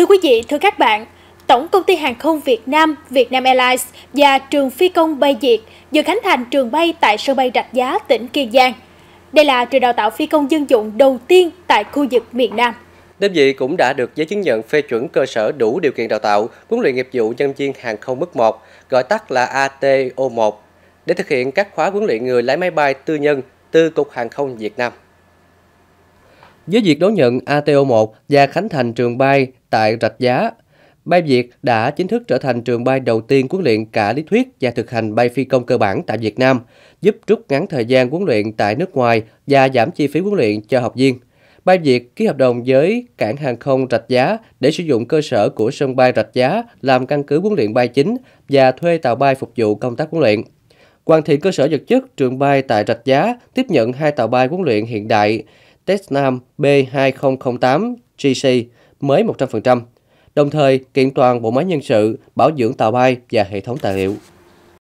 Thưa quý vị, thưa các bạn, Tổng công ty hàng không Việt Nam, Việt Nam Airlines và trường phi công bay Việt vừa khánh thành trường bay tại sân bay Rạch Giá, tỉnh Kiên Giang. Đây là trường đào tạo phi công dân dụng đầu tiên tại khu vực miền Nam. Đơn vị cũng đã được giấy chứng nhận phê chuẩn cơ sở đủ điều kiện đào tạo, huấn luyện nghiệp vụ nhân viên hàng không mức 1, gọi tắt là ATO1, để thực hiện các khóa huấn luyện người lái máy bay tư nhân từ Cục Hàng không Việt Nam. Với việc đón nhận ATO1 và khánh thành trường bay tại Rạch Giá, Bay Việt đã chính thức trở thành trường bay đầu tiên huấn luyện cả lý thuyết và thực hành bay phi công cơ bản tại Việt Nam, giúp rút ngắn thời gian huấn luyện tại nước ngoài và giảm chi phí huấn luyện cho học viên. Bay Việt ký hợp đồng với cảng hàng không Rạch Giá để sử dụng cơ sở của sân bay Rạch Giá làm căn cứ huấn luyện bay chính và thuê tàu bay phục vụ công tác huấn luyện. Hoàn thiện cơ sở vật chất trường bay tại Rạch Giá tiếp nhận hai tàu bay huấn luyện hiện đại, Test Nam B2008GC mới 100%, đồng thời kiện toàn bộ máy nhân sự, bảo dưỡng tàu bay và hệ thống tài liệu.